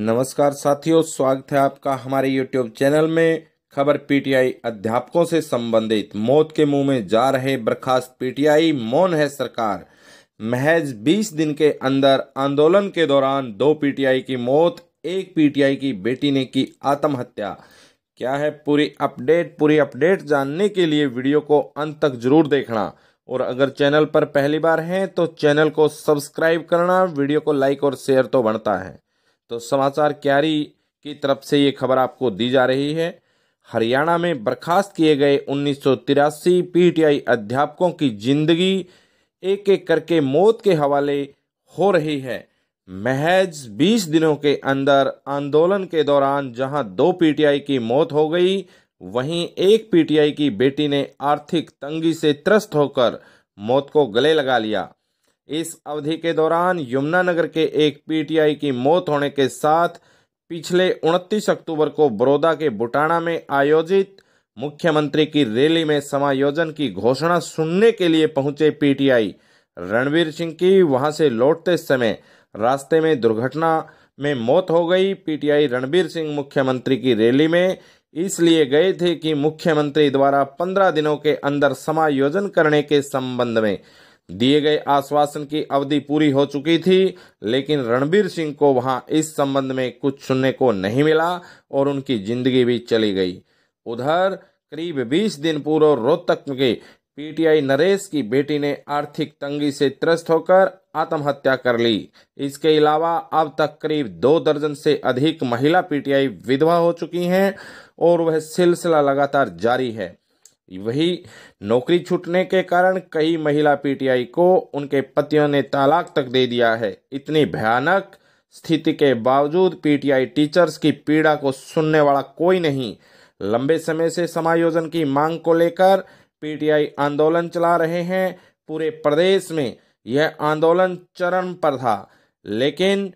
नमस्कार साथियों स्वागत है आपका हमारे YouTube चैनल में खबर पीटीआई अध्यापकों से संबंधित मौत के मुंह में जा रहे बर्खास्त पीटीआई मौन है सरकार महज 20 दिन के अंदर आंदोलन के दौरान दो पीटीआई की मौत एक पीटीआई की बेटी ने की आत्महत्या क्या है पूरी अपडेट पूरी अपडेट जानने के लिए वीडियो को अंत तक जरूर देखना और अगर चैनल पर पहली बार हैं तो चैनल को सब्सक्राइब करना वीडियो को लाइक और शेयर तो बनता है तो समाचार क्यारी की तरफ से ये खबर आपको दी जा रही है हरियाणा में बर्खास्त किए गए उन्नीस पीटीआई अध्यापकों की जिंदगी एक एक करके मौत के हवाले हो रही है महज 20 दिनों के अंदर आंदोलन के दौरान जहां दो पीटीआई की मौत हो गई वहीं एक पीटीआई की बेटी ने आर्थिक तंगी से त्रस्त होकर मौत को गले लगा लिया इस अवधि के दौरान यमुनानगर के एक पीटीआई की मौत होने के साथ पिछले 29 अक्टूबर को बड़ौदा के बुटाना में आयोजित मुख्यमंत्री की रैली में समायोजन की घोषणा सुनने के लिए पहुंचे पीटीआई रणवीर सिंह की वहां से लौटते समय रास्ते में दुर्घटना में मौत हो गई पीटीआई रणबीर सिंह मुख्यमंत्री की रैली में इसलिए गए थे कि मुख्यमंत्री द्वारा पंद्रह दिनों के अंदर समायोजन करने के संबंध में दिए गए आश्वासन की अवधि पूरी हो चुकी थी लेकिन रणबीर सिंह को वहां इस संबंध में कुछ सुनने को नहीं मिला और उनकी जिंदगी भी चली गई उधर करीब 20 दिन पूर्व रोहतक के पीटीआई नरेश की बेटी ने आर्थिक तंगी से त्रस्त होकर आत्महत्या कर ली इसके अलावा अब तक करीब दो दर्जन से अधिक महिला पीटीआई विधवा हो चुकी हैं और वह सिलसिला लगातार जारी है वही नौकरी छूटने के कारण कई महिला पीटीआई को उनके पतियों ने तालाक तक दे दिया है इतनी भयानक स्थिति के बावजूद पीटीआई टीचर्स की पीड़ा को सुनने वाला कोई नहीं लंबे समय से समायोजन की मांग को लेकर पीटीआई आंदोलन चला रहे हैं पूरे प्रदेश में यह आंदोलन चरम पर था लेकिन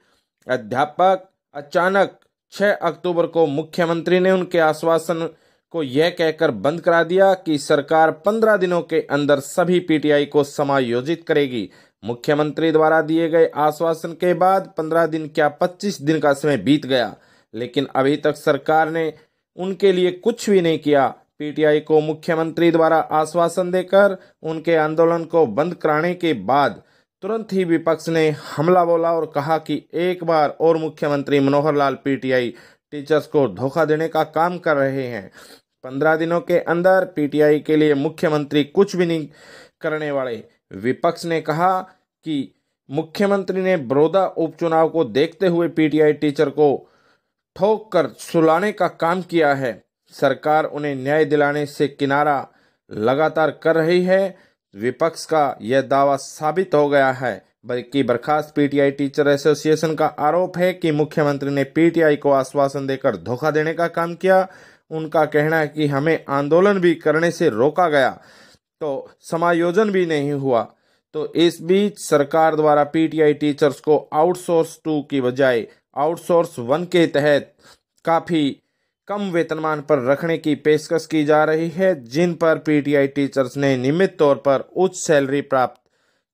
अध्यापक अचानक 6 अक्टूबर को मुख्यमंत्री ने उनके आश्वासन को यह कहकर बंद करा दिया कि सरकार 15 दिनों के अंदर सभी पीटीआई को समायोजित करेगी मुख्यमंत्री द्वारा दिए गए आश्वासन के बाद 15 दिन क्या 25 दिन का समय बीत गया लेकिन अभी तक सरकार ने उनके लिए कुछ भी नहीं किया पीटीआई को मुख्यमंत्री द्वारा आश्वासन देकर उनके आंदोलन को बंद कराने के बाद तुरंत ही विपक्ष ने हमला बोला और कहा कि एक बार और मुख्यमंत्री मनोहर लाल पीटीआई टीचर्स को धोखा देने का काम कर रहे हैं पंद्रह दिनों के अंदर पीटीआई के लिए मुख्यमंत्री कुछ भी नहीं करने वाले विपक्ष ने कहा कि मुख्यमंत्री ने बड़ौदा उपचुनाव को देखते हुए पीटीआई टीचर को ठोक कर सुलाने का काम किया है सरकार उन्हें न्याय दिलाने से किनारा लगातार कर रही है विपक्ष का यह दावा साबित हो गया है बल्कि बर्खास्त पीटीआई टीचर एसोसिएशन का आरोप है कि मुख्यमंत्री ने पीटीआई को आश्वासन देकर धोखा देने का काम किया उनका कहना है कि हमें आंदोलन भी करने से रोका गया तो समायोजन भी नहीं हुआ तो इस बीच सरकार द्वारा पीटीआई टीचर्स को आउटसोर्स टू की बजाय आउटसोर्स वन के तहत काफ़ी कम वेतनमान पर रखने की पेशकश की जा रही है जिन पर पीटीआई टीचर्स ने नियमित तौर पर उच्च सैलरी प्राप्त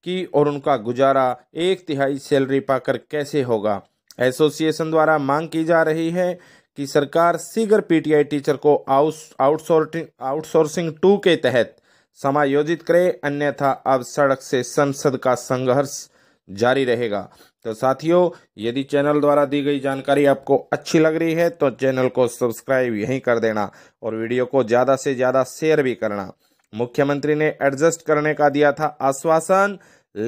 की और उनका गुजारा एक तिहाई सैलरी पाकर कैसे होगा एसोसिएशन द्वारा मांग की जा रही है कि सरकार सीगर पीटीआई टीचर को आउटसोर्टिंग आउटसोर्सिंग टू के तहत समायोजित करे अन्यथा अब सड़क से संसद का संघर्ष जारी रहेगा तो साथियों यदि चैनल द्वारा दी गई जानकारी आपको अच्छी लग रही है तो चैनल को सब्सक्राइब यहीं कर देना और वीडियो को ज़्यादा से ज़्यादा शेयर भी करना मुख्यमंत्री ने एडजस्ट करने का दिया था आश्वासन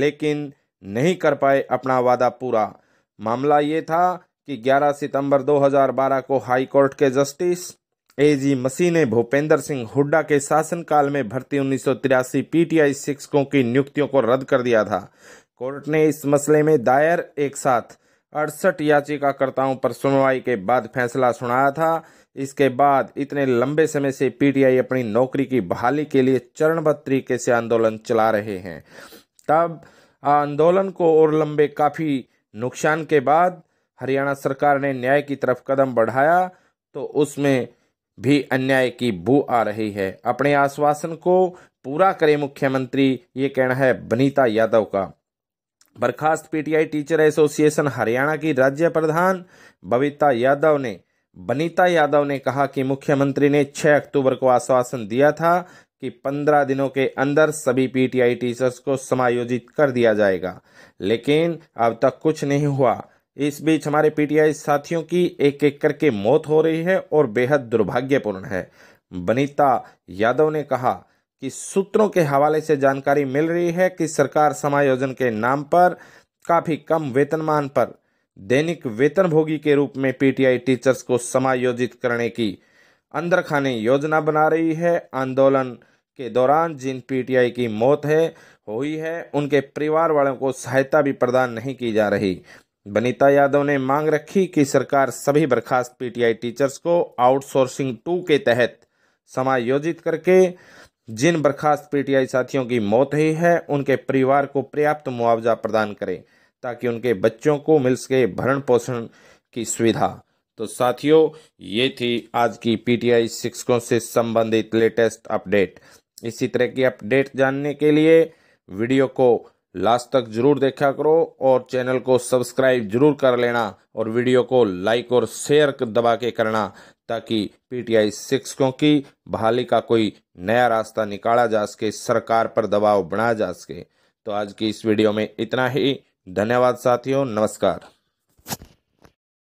लेकिन नहीं कर पाए अपना वादा पूरा मामला ये था कि 11 सितंबर 2012 को हाई कोर्ट के जस्टिस ए जी मसीह ने भूपेंद्र सिंह हुड्डा के शासनकाल में भर्ती उन्नीस सौ पीटीआई शिक्षकों की नियुक्तियों को रद्द कर दिया था कोर्ट ने इस मसले में दायर एक साथ अड़सठ याचिकाकर्ताओं पर सुनवाई के बाद फैसला सुनाया था इसके बाद इतने लंबे समय से पीटीआई अपनी नौकरी की बहाली के लिए चरणबद्ध तरीके से आंदोलन चला रहे हैं तब आंदोलन को और लंबे काफ़ी नुकसान के बाद हरियाणा सरकार ने न्याय की तरफ कदम बढ़ाया तो उसमें भी अन्याय की बू आ रही है अपने आश्वासन को पूरा करे मुख्यमंत्री ये कहना है बनीता यादव का बर्खास्त पीटीआई टीचर एसोसिएशन हरियाणा की राज्य प्रधान बबीता यादव ने बनीता यादव ने कहा कि मुख्यमंत्री ने 6 अक्टूबर को आश्वासन दिया था कि 15 दिनों के अंदर सभी पीटीआई टीचर्स को समायोजित कर दिया जाएगा लेकिन अब तक कुछ नहीं हुआ इस बीच हमारे पीटीआई साथियों की एक एक करके मौत हो रही है और बेहद दुर्भाग्यपूर्ण है बनीता यादव ने कहा कि सूत्रों के हवाले से जानकारी मिल रही है कि सरकार समायोजन के नाम पर काफ़ी कम वेतनमान पर दैनिक वेतनभोगी के रूप में पीटीआई टीचर्स को समायोजित करने की अंदर खाने योजना बना रही है आंदोलन के दौरान जिन पीटीआई की मौत है हुई है उनके परिवार वालों को सहायता भी प्रदान नहीं की जा रही बनीता यादव ने मांग रखी कि सरकार सभी बर्खास्त पीटीआई टीचर्स को आउटसोर्सिंग टू के तहत समायोजित करके जिन बर्खास्त पीटीआई साथियों की मौत हुई है उनके परिवार को पर्याप्त मुआवजा प्रदान करें ताकि उनके बच्चों को मिल सके भरण पोषण की सुविधा तो साथियों ये थी आज की पीटीआई शिक्षकों से संबंधित लेटेस्ट अपडेट इसी तरह की अपडेट जानने के लिए वीडियो को लास्ट तक जरूर देखा करो और चैनल को सब्सक्राइब जरूर कर लेना और वीडियो को लाइक और शेयर दबा के करना ताकि पीटीआई शिक्षकों की बहाली का कोई नया रास्ता निकाला जा सके सरकार पर दबाव बनाया जा सके तो आज की इस वीडियो में इतना ही धन्यवाद साथियों नमस्कार